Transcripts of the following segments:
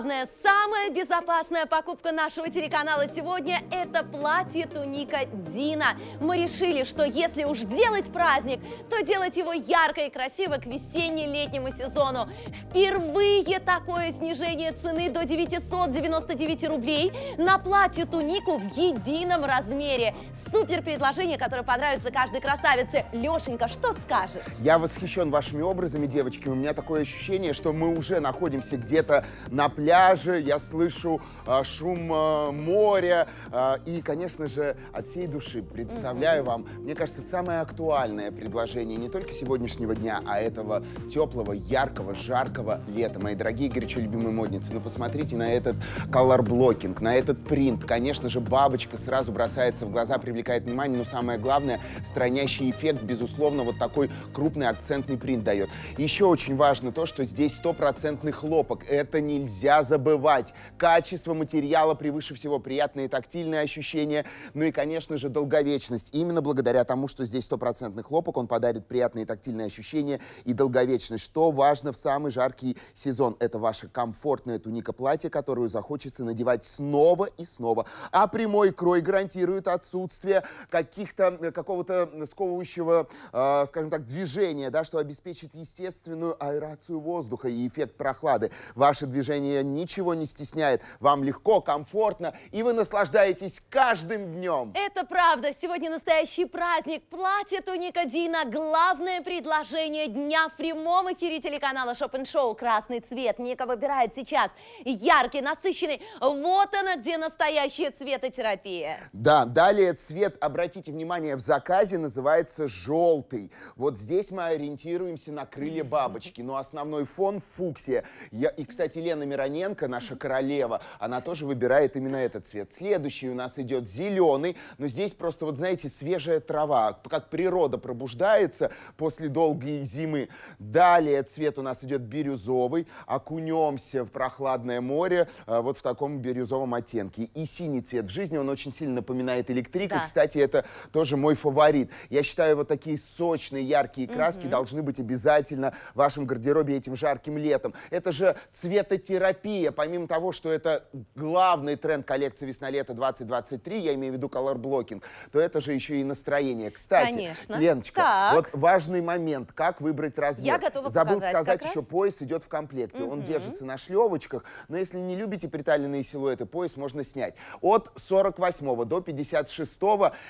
главное, самая безопасная покупка нашего телеканала сегодня – это платье-туника Дина. Мы решили, что если уж делать праздник, то делать его ярко и красиво к весенне-летнему сезону. Впервые такое снижение цены до 999 рублей на платье-тунику в едином размере. Супер предложение, которое понравится каждой красавице. Лешенька, что скажешь? Я восхищен вашими образами, девочки. У меня такое ощущение, что мы уже находимся где-то на пляже пляжа, я слышу а, шум а, моря. А, и, конечно же, от всей души представляю вам, мне кажется, самое актуальное предложение не только сегодняшнего дня, а этого теплого, яркого, жаркого лета. Мои дорогие, горячо любимые модницы, ну посмотрите на этот колорблокинг, на этот принт. Конечно же, бабочка сразу бросается в глаза, привлекает внимание, но самое главное, странящий эффект, безусловно, вот такой крупный акцентный принт дает. Еще очень важно то, что здесь стопроцентный хлопок. Это нельзя забывать. Качество материала превыше всего приятные тактильные ощущения, ну и, конечно же, долговечность. Именно благодаря тому, что здесь стопроцентный хлопок, он подарит приятные тактильные ощущения и долговечность. Что важно в самый жаркий сезон? Это ваше комфортное туника платье, которую захочется надевать снова и снова. А прямой крой гарантирует отсутствие каких-то э, какого-то сковывающего, э, скажем так, движения, да, что обеспечит естественную аэрацию воздуха и эффект прохлады. Ваше движение ничего не стесняет. Вам легко, комфортно, и вы наслаждаетесь каждым днем. Это правда. Сегодня настоящий праздник. Платье Туника Дина. Главное предложение дня в прямом эфире телеканала Шопен Шоу. Красный цвет. Ника выбирает сейчас яркий, насыщенный. Вот она, где настоящая цветотерапия. Да, далее цвет, обратите внимание, в заказе называется желтый. Вот здесь мы ориентируемся на крылья бабочки, но основной фон фуксия. Я, и, кстати, Лена Мироненко Романенко, наша королева, она тоже выбирает именно этот цвет. Следующий у нас идет зеленый, но здесь просто, вот знаете, свежая трава, как природа пробуждается после долгой зимы. Далее цвет у нас идет бирюзовый, окунемся в прохладное море э, вот в таком бирюзовом оттенке. И синий цвет в жизни, он очень сильно напоминает электрику. да. кстати, это тоже мой фаворит. Я считаю, вот такие сочные, яркие краски угу. должны быть обязательно в вашем гардеробе этим жарким летом. Это же цветотерапия терапия, помимо того, что это главный тренд коллекции весна-лето 2023, я имею в виду колорблокинг, то это же еще и настроение. Кстати, Конечно. Леночка, так. вот важный момент, как выбрать размер. Я готова Забыл сказать еще, раз. пояс идет в комплекте. Угу. Он держится на шлевочках, но если не любите приталенные силуэты, пояс можно снять. От 48 до 56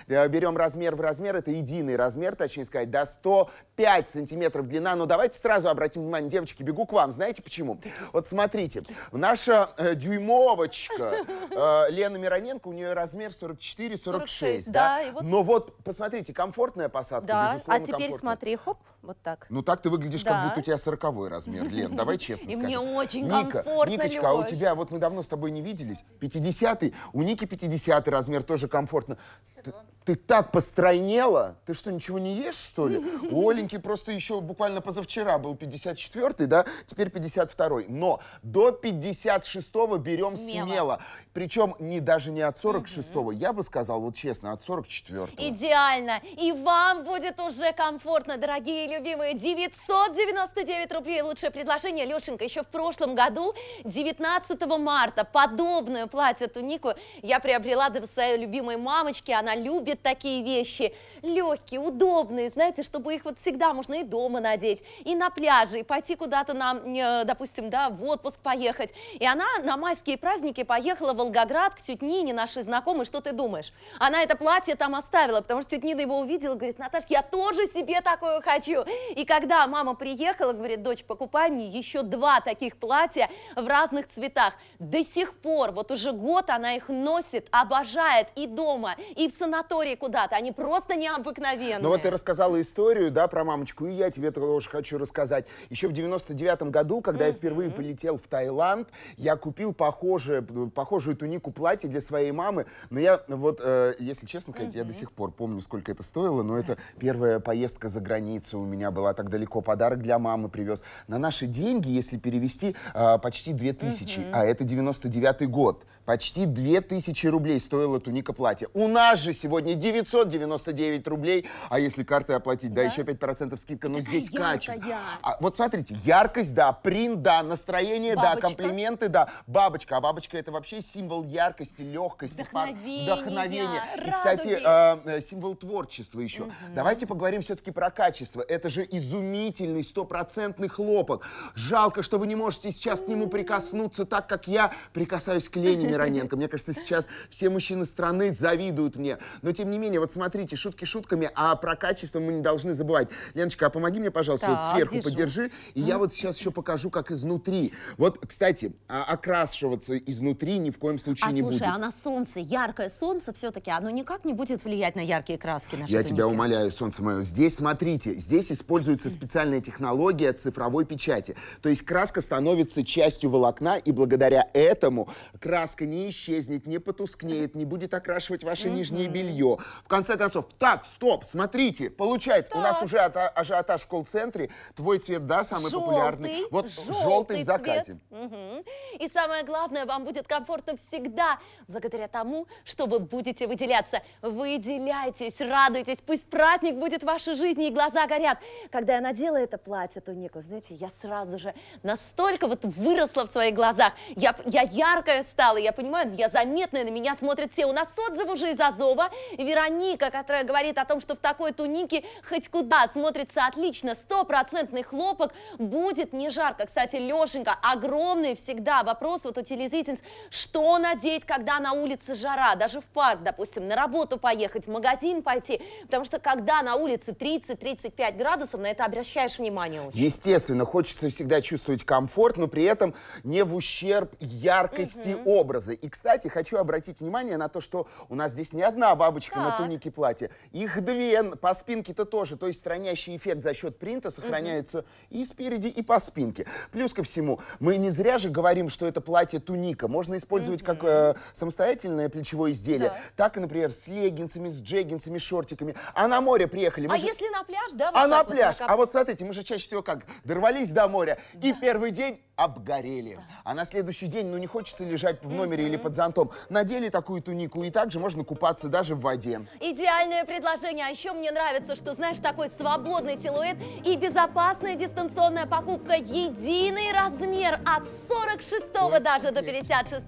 э, берем размер в размер, это единый размер, точнее сказать, до 105 сантиметров длина. Но давайте сразу обратим внимание, девочки, бегу к вам. Знаете почему? Вот смотрите, Наша э, дюймовочка э, Лена Мироненко, у нее размер 44-46, да? да вот... Но вот, посмотрите, комфортная посадка, да. А безусловно, а теперь комфортная. смотри, хоп, вот так. Ну так ты выглядишь, да. как будто у тебя 40 размер, Лен, давай честно И скажем. мне очень Ника, комфортно, Никочка, Леш. а у тебя, вот мы давно с тобой не виделись, 50-й, у Ники 50-й размер, тоже комфортно. Все ты так постройнела, ты что, ничего не ешь, что ли? У Оленьки просто еще буквально позавчера был 54-й, да, теперь 52-й. Но до 56-го берем смело. смело. Причем не, даже не от 46-го, я бы сказал, вот честно, от 44-го. Идеально. И вам будет уже комфортно, дорогие любимые. 999 рублей лучшее предложение. Лешенька, еще в прошлом году, 19 марта, подобную платье-тунику я приобрела для своей любимой мамочки. Она любит носит такие вещи. Легкие, удобные, знаете, чтобы их вот всегда можно и дома надеть, и на пляже, и пойти куда-то нам э, допустим, да, в отпуск поехать. И она на майские праздники поехала в Волгоград к тетне Нине, нашей знакомой. Что ты думаешь? Она это платье там оставила, потому что тетя его увидела, говорит, Наташ, я тоже себе такое хочу. И когда мама приехала, говорит, дочь, покупай мне еще два таких платья в разных цветах. До сих пор, вот уже год она их носит, обожает и дома, и в санатории истории куда-то, они просто необыкновенные. Ну вот ты рассказала историю, да, про мамочку, и я тебе тоже хочу рассказать. Еще в 99-м году, когда mm -hmm. я впервые полетел в Таиланд, я купил похожее, похожую тунику платье для своей мамы, но я вот, э, если честно сказать, mm -hmm. я до сих пор помню, сколько это стоило, но это первая поездка за границу у меня была так далеко, подарок для мамы привез. На наши деньги, если перевести, э, почти 2000, mm -hmm. а это 99-й год, почти 2000 рублей стоила туника платье. У нас же сегодня 999 рублей. А если картой оплатить, да, да еще 5% скидка, но Какая здесь качество. А, вот смотрите, яркость, да, принт, да, настроение, бабочка. да, комплименты, да, бабочка. А бабочка это вообще символ яркости, легкости, вдохновения. вдохновения. И, кстати, э, э, символ творчества еще. Угу. Давайте поговорим все-таки про качество. Это же изумительный стопроцентный хлопок. Жалко, что вы не можете сейчас к нему прикоснуться так, как я прикасаюсь к Лене Мироненко. Мне кажется, сейчас все мужчины страны завидуют мне. Но тем не менее, вот смотрите, шутки шутками, а про качество мы не должны забывать. Леночка, а помоги мне, пожалуйста, так, вот сверху держу. подержи, и я вот сейчас еще покажу, как изнутри. Вот, кстати, а, окрашиваться изнутри ни в коем а случае а, не слушай, будет. а на солнце, яркое солнце все-таки, оно никак не будет влиять на яркие краски наши Я туники. тебя умоляю, солнце мое. Здесь, смотрите, здесь используется специальная технология цифровой печати. То есть краска становится частью волокна, и благодаря этому краска не исчезнет, не потускнеет, не будет окрашивать ваше нижнее белье, видео. В конце концов, так, стоп, смотрите, получается, так. у нас уже ажиотаж в колл-центре, твой цвет, да, самый желтый, популярный. Вот желтый, желтый в заказе. Угу. И самое главное, вам будет комфортно всегда, благодаря тому, что вы будете выделяться. Выделяйтесь, радуйтесь, пусть праздник будет в вашей жизни, и глаза горят. Когда я надела это платье, то, Нику, знаете, я сразу же настолько вот выросла в своих глазах. Я, я яркая стала, я понимаю, я заметная, на меня смотрят все. У нас отзывы уже из Азова, Вероника, которая говорит о том, что в такой тунике хоть куда смотрится отлично, стопроцентный хлопок, будет не жарко. Кстати, Лешенька, огромный всегда вопрос вот у телезрительниц, что надеть, когда на улице жара, даже в парк, допустим, на работу поехать, в магазин пойти, потому что когда на улице 30-35 градусов, на это обращаешь внимание очень. Естественно, хочется всегда чувствовать комфорт, но при этом не в ущерб яркости угу. образа. И, кстати, хочу обратить внимание на то, что у нас здесь не одна бабочка, платочком так. и туники платья. Их две по спинке-то тоже, то есть стронящий эффект за счет принта сохраняется угу. и спереди, и по спинке. Плюс ко всему, мы не зря же говорим, что это платье туника. Можно использовать угу. как э, самостоятельное плечевое изделие, да. так и, например, с леггинсами, с джеггинсами, шортиками. А на море приехали. Мы а же... если на пляж, да? Вот а на вот пляж. А вот смотрите, мы же чаще всего как дорвались до моря да. и первый день обгорели. А на следующий день, ну не хочется лежать в номере mm -hmm. или под зонтом. Надели такую тунику и также можно купаться даже в воде воде. Идеальное предложение. А еще мне нравится, что, знаешь, такой свободный силуэт и безопасная дистанционная покупка. Единый размер от 46 Ой, даже до 56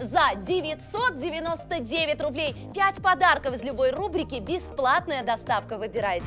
за 999 рублей. 5 подарков из любой рубрики. Бесплатная доставка. Выбирайте.